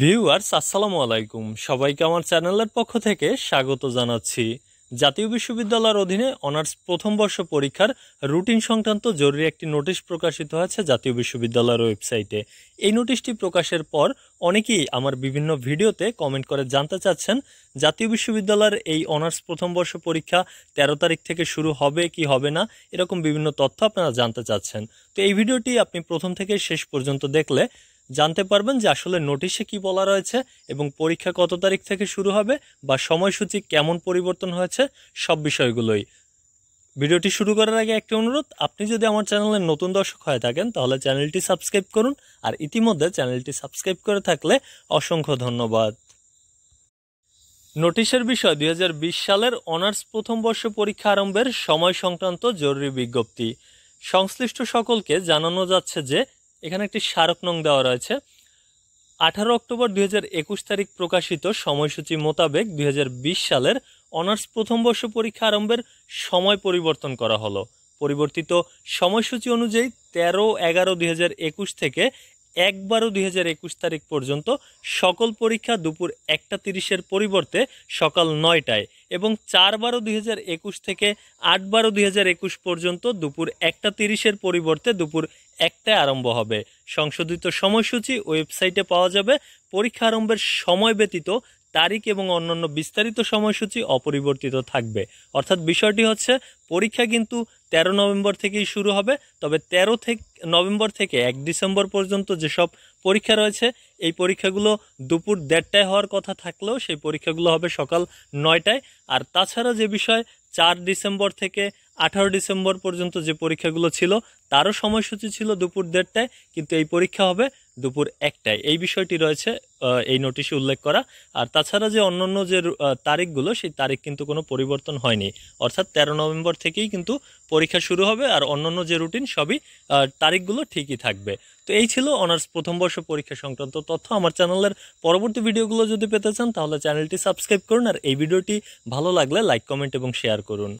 viewers আসসালামু আলাইকুম সবাইকে আমার চ্যানেলের পক্ষ থেকে স্বাগত জানাচ্ছি জাতীয় বিশ্ববিদ্যালয়ের অধীনে অনার্স প্রথম বর্ষ পরীক্ষার রুটিন সংক্রান্ত জরুরি একটি নোটিশ প্রকাশিত হয়েছে জাতীয় বিশ্ববিদ্যালয়ের ওয়েবসাইটে এই নোটিশটি প্রকাশের পর অনেকেই আমার বিভিন্ন ভিডিওতে কমেন্ট করে জানতে চাচ্ছেন জাতীয় বিশ্ববিদ্যালয়ের এই অনার্স প্রথম বর্ষ পরীক্ষা ১৩ তারিখ থেকে শুরু হবে কি হবে না এরকম বিভিন্ন তথ্য আপনারা জানতে চাচ্ছেন তো এই ভিডিওটি আপনি প্রথম থেকে শেষ পর্যন্ত দেখলে জানতে পারবেন যে আসলে নোটিশে কি বলা রয়েছে এবং পরীক্ষা কত তারিখ থেকে শুরু হবে বা সময়সূচি কেমন পরিবর্তন হয়েছে সব বিষয়গুলোই ভিডিওটি শুরু করার আগে একটি অনুরোধ আপনি যদি আমার চ্যানেলের নতুন দর্শক হয়ে থাকেন তাহলে চ্যানেলটি সাবস্ক্রাইব করুন আর ইতিমধ্যে চ্যানেলটি সাবস্ক্রাইব করে থাকলে অসংখ্য ধন্যবাদ নোটিশের বিষয় দুই সালের অনার্স প্রথম বর্ষ পরীক্ষা আরম্ভের সময় সংক্রান্ত জরুরি বিজ্ঞপ্তি সংশ্লিষ্ট সকলকে জানানো যাচ্ছে যে এখানে একটি স্মারক নং দেওয়া রয়েছে আঠারো অক্টোবর দু তারিখ প্রকাশিত সময়সূচি মোতাবেক দু সালের অনার্স প্রথম বর্ষ পরীক্ষা আরম্ভের সময় পরিবর্তন করা হলো পরিবর্তিত সময়সূচি অনুযায়ী তেরো এগারো দুই থেকে এক হাজার একুশ তারিখ পর্যন্ত সকল পরীক্ষা দুপুর একটা তিরিশের পরিবর্তে সকাল নয়টায় এবং চার বারো একুশ থেকে আট বারো একুশ পর্যন্ত দুপুর একটা তিরিশের পরিবর্তে দুপুর একটায় আরম্ভ হবে সংশোধিত সময়সূচি ওয়েবসাইটে পাওয়া যাবে পরীক্ষা আরম্ভের সময় ব্যতীত তারিখ এবং অন্যান্য বিস্তারিত সময়সূচি অপরিবর্তিত থাকবে অর্থাৎ বিষয়টি হচ্ছে পরীক্ষা কিন্তু তেরো নভেম্বর থেকেই শুরু হবে তবে তেরো থেকে নভেম্বর থেকে এক ডিসেম্বর পর্যন্ত যেসব পরীক্ষা রয়েছে এই পরীক্ষাগুলো দুপুর দেড়টায় হওয়ার কথা থাকলেও সেই পরীক্ষাগুলো হবে সকাল নয়টায় আর তাছাড়া যে বিষয় চার ডিসেম্বর থেকে আঠারো ডিসেম্বর পর্যন্ত যে পরীক্ষাগুলো ছিল তারও সময়সূচি ছিল দুপুর দেড়টায় কিন্তু এই পরীক্ষা হবে দুপুর একটায় এই বিষয়টি রয়েছে এই নোটিশে উল্লেখ করা আর তাছাড়া যে অন্যান্য যে তারিখগুলো সেই তারিখ কিন্তু কোনো পরিবর্তন হয়নি অর্থাৎ ১৩ নভেম্বর থেকেই কিন্তু পরীক্ষা শুরু হবে আর অন্যান্য যে রুটিন সবই তারিখগুলো ঠিকই থাকবে তো এই ছিল অনার্স প্রথম বর্ষ পরীক্ষা সংক্রান্ত তথ্য আমার চ্যানেলের পরবর্তী ভিডিওগুলো যদি পেতে চান তাহলে চ্যানেলটি সাবস্ক্রাইব করুন আর এই ভিডিওটি ভালো লাগলে লাইক কমেন্ট এবং শেয়ার করুন